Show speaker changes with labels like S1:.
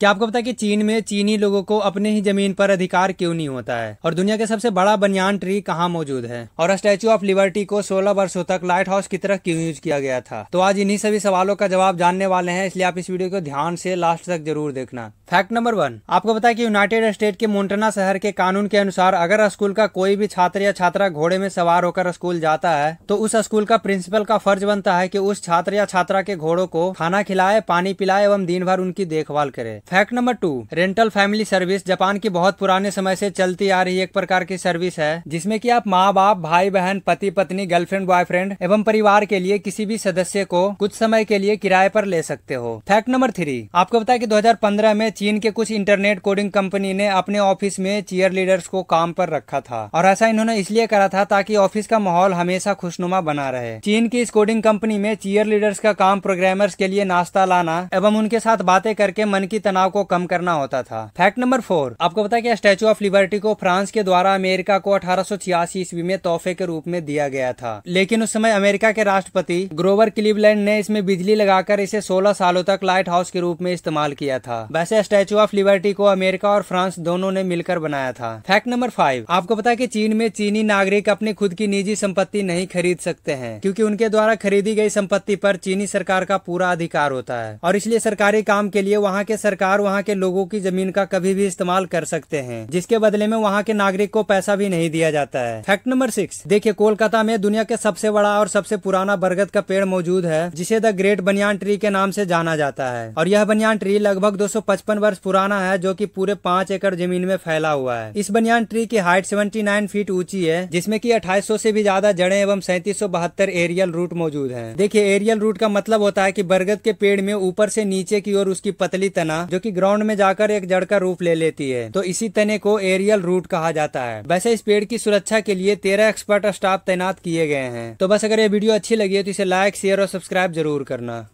S1: क्या आपको पता है कि चीन में चीनी लोगों को अपने ही जमीन पर अधिकार क्यों नहीं होता है और दुनिया के सबसे बड़ा बनियान ट्री कहाँ मौजूद है और स्टैचू ऑफ लिबर्टी को 16 वर्षों तक लाइट हाउस की तरह क्यों यूज किया गया था तो आज इन्हीं सभी सवालों का जवाब जानने वाले हैं इसलिए आप इस वीडियो को ध्यान से लास्ट तक जरूर देखना फैक्ट नंबर वन आपको बताया की कि यूनाइटेड स्टेट के मोन्टना शहर के कानून के अनुसार अगर स्कूल का कोई भी छात्र या छात्रा घोड़े में सवार होकर स्कूल जाता है तो उस स्कूल का प्रिंसिपल का फर्ज बनता है की उस छात्र या छात्रा के घोड़ों को खाना खिलाए पानी पिलाए एवं दिन भर उनकी देखभाल करे fact number two rental family service Japan की बहुत पुराने समय से चलती आ रही एक प्रकार की सर्विस है जिसमें कि आप माँ बाप भाई बहन पति पत्नी गर्लफ्रेंड बॉयफ्रेंड एवं परिवार के लिए किसी भी सदस्य को कुछ समय के लिए किराए पर ले सकते हो फैक्ट नंबर थ्री आपको है कि 2015 में चीन के कुछ इंटरनेट कोडिंग कंपनी ने अपने ऑफिस में चेयर लीडर्स को काम पर रखा था और ऐसा इन्होंने इसलिए करा था ताकि ऑफिस का माहौल हमेशा खुशनुमा बना रहे चीन की इस कोडिंग कंपनी में चेयर लीडर्स का काम प्रोग्रामर्स के लिए नाश्ता लाना एवं उनके साथ बातें करके मन की तनाव तनाव को कम करना होता था फैक्ट नंबर फोर आपको पता है क्या स्टेचू ऑफ लिबर्टी को फ्रांस के द्वारा अमेरिका को अठारह ईस्वी में तोहफे के रूप में दिया गया था लेकिन उस समय अमेरिका के राष्ट्रपति ग्रोवर क्लीवलैंड ने इसमें बिजली लगाकर इसे सोलह सालों तक लाइट हाउस के रूप में इस्तेमाल किया था वैसे स्टेचू ऑफ लिबर्टी को अमेरिका और फ्रांस दोनों ने मिलकर बनाया था फैक्ट नंबर फाइव आपको पता है की चीन में चीनी नागरिक अपनी खुद की निजी संपत्ति नहीं खरीद सकते हैं क्योंकि उनके द्वारा खरीदी गई संपत्ति पर चीनी सरकार का पूरा अधिकार होता है और इसलिए सरकारी काम के लिए वहाँ के सरकार सरकार वहाँ के लोगों की जमीन का कभी भी इस्तेमाल कर सकते हैं जिसके बदले में वहाँ के नागरिक को पैसा भी नहीं दिया जाता है फैक्ट नंबर सिक्स देखिए कोलकाता में दुनिया के सबसे बड़ा और सबसे पुराना बरगद का पेड़ मौजूद है जिसे द ग्रेट बनियान ट्री के नाम से जाना जाता है और यह बनियान ट्री लगभग 255 वर्ष पुराना है जो कि पूरे पाँच एकड़ जमीन में फैला हुआ है इस बनियान ट्री की हाइट 79 फीट ऊंची है जिसमें कि 2800 से भी ज्यादा जड़े एवं सैंतीस एरियल रूट मौजूद है देखिए एरियल रूट का मतलब होता है की बरगद के पेड़ में ऊपर से नीचे की ओर उसकी पतली तना जो कि ग्राउंड में जाकर एक जड़ का रूप ले लेती है तो इसी तने को एरियल रूट कहा जाता है वैसे इस पेड़ की सुरक्षा के लिए तेरह एक्सपर्ट स्टाफ तैनात किए गए हैं तो बस अगर ये वीडियो अच्छी लगी है तो इसे लाइक शेयर और सब्सक्राइब जरूर करना